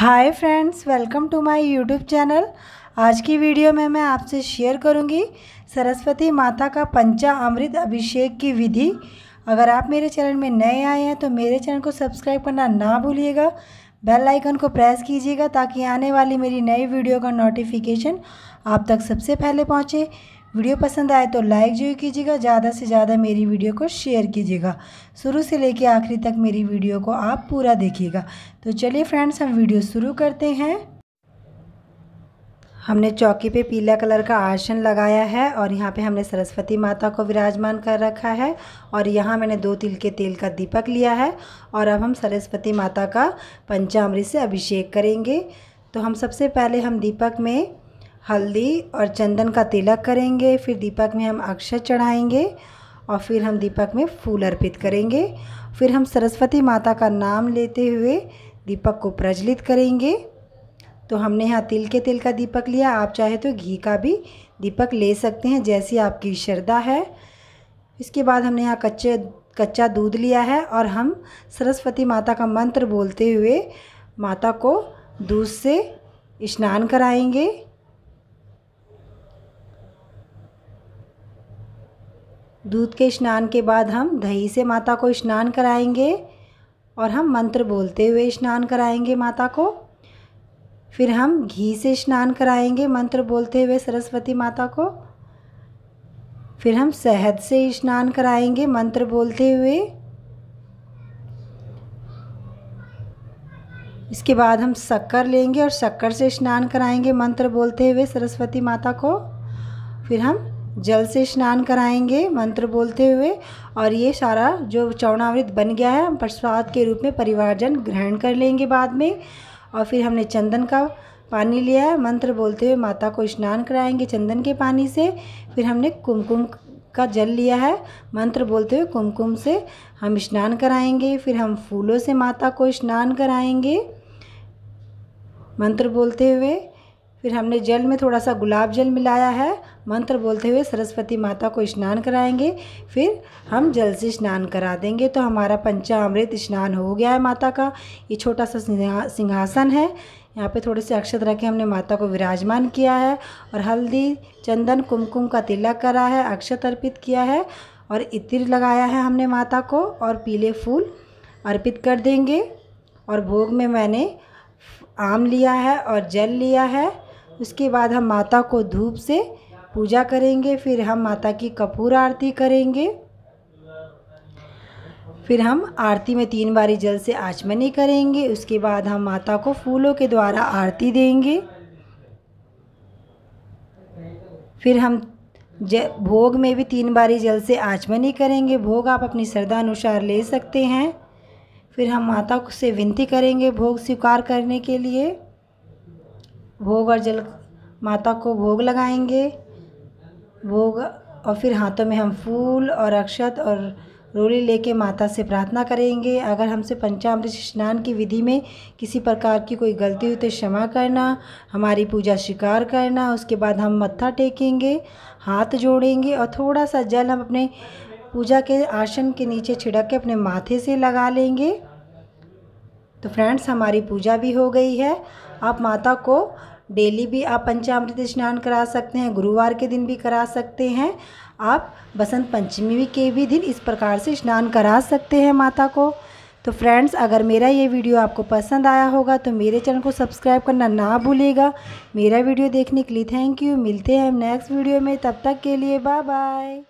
hi friends welcome to my YouTube channel आज की video में मैं आपसे शेयर करूंगी सरस्वती माता का पंचा अमृत अभिषेक की विधि अगर आप मेरे चैनल में नए आए हैं तो मेरे चैनल को सब्सक्राइब करना ना भूलिएगा बेल आइकन को प्रेस कीजिएगा ताकि आने वाली मेरी नई वीडियो का नोटिफिकेशन आप तक सबसे पहले पहुँचे वीडियो पसंद आए तो लाइक जरूर कीजिएगा ज़्यादा से ज़्यादा मेरी वीडियो को शेयर कीजिएगा शुरू से लेकर आखिरी तक मेरी वीडियो को आप पूरा देखिएगा तो चलिए फ्रेंड्स हम वीडियो शुरू करते हैं हमने चौकी पे पीला कलर का आसन लगाया है और यहाँ पे हमने सरस्वती माता को विराजमान कर रखा है और यहाँ मैंने दो तिल के तेल का दीपक लिया है और अब हम सरस्वती माता का पंचामृत से अभिषेक करेंगे तो हम सबसे पहले हम दीपक में हल्दी और चंदन का तिलक करेंगे फिर दीपक में हम अक्षर चढ़ाएंगे और फिर हम दीपक में फूल अर्पित करेंगे फिर हम सरस्वती माता का नाम लेते हुए दीपक को प्रज्वलित करेंगे तो हमने यहाँ तिल के तिल का दीपक लिया आप चाहे तो घी का भी दीपक ले सकते हैं जैसी आपकी श्रद्धा है इसके बाद हमने यहाँ कच्चे कच्चा दूध लिया है और हम सरस्वती माता का मंत्र बोलते हुए माता को दूध से स्नान कराएंगे दूध के स्नान के बाद हम दही से माता को स्नान कराएंगे और हम मंत्र बोलते हुए स्नान कराएंगे माता को फिर हम घी से स्नान कराएंगे मंत्र बोलते हुए सरस्वती माता को फिर हम शहद से स्नान कराएंगे मंत्र बोलते हुए इसके बाद हम शक्कर लेंगे और शक्कर से स्नान कराएंगे मंत्र बोलते हुए सरस्वती माता को फिर हम जल से स्नान कराएंगे मंत्र बोलते हुए और ये सारा जो चौणावृत बन गया है हम प्रसाद के रूप में परिवारजन ग्रहण कर लेंगे बाद में और फिर हमने चंदन का पानी लिया है मंत्र बोलते हुए माता को स्नान कराएंगे चंदन के पानी से फिर हमने कुमकुम का जल लिया है मंत्र बोलते हुए कुमकुम से हम स्नान कराएंगे फिर हम फूलों से माता को स्नान कराएंगे मंत्र बोलते हुए फिर हमने जल में थोड़ा सा गुलाब जल मिलाया है मंत्र बोलते हुए सरस्वती माता को स्नान कराएंगे फिर हम जल से स्नान करा देंगे तो हमारा पंचामृत स्नान हो गया है माता का ये छोटा सा सिंहासन है यहाँ पे थोड़े से अक्षत रखे हमने माता को विराजमान किया है और हल्दी चंदन कुमकुम का तिलक करा है अक्षत अर्पित किया है और इत्र लगाया है हमने माता को और पीले फूल अर्पित कर देंगे और भोग में मैंने आम लिया है और जल लिया है उसके बाद हम माता को धूप से पूजा करेंगे फिर हम माता की कपूर आरती करेंगे फिर हम आरती में तीन बारी जल से आचमनी करेंगे उसके बाद हम माता को फूलों के द्वारा आरती देंगे फिर हम ज भोग में भी तीन बारी जल से आचमनी करेंगे भोग आप अपनी श्रद्धा अनुसार ले सकते हैं फिर हम माता से विनती करेंगे भोग स्वीकार करने के लिए भोग और जल माता को भोग लगाएंगे भोग और फिर हाथों में हम फूल और अक्षत और रोली लेके माता से प्रार्थना करेंगे अगर हमसे पंचामृत स्नान की विधि में किसी प्रकार की कोई गलती हुई तो क्षमा करना हमारी पूजा स्वीकार करना उसके बाद हम मत्था टेकेंगे हाथ जोड़ेंगे और थोड़ा सा जल हम अपने पूजा के आसन के नीचे छिड़क के अपने माथे से लगा लेंगे तो फ्रेंड्स हमारी पूजा भी हो गई है आप माता को डेली भी आप पंचामृत स्नान करा सकते हैं गुरुवार के दिन भी करा सकते हैं आप बसंत पंचमी के भी दिन इस प्रकार से स्नान करा सकते हैं माता को तो फ्रेंड्स अगर मेरा ये वीडियो आपको पसंद आया होगा तो मेरे चैनल को सब्सक्राइब करना ना भूलेगा मेरा वीडियो देखने के लिए थैंक यू मिलते हैं नेक्स्ट वीडियो में तब तक के लिए बाय बाय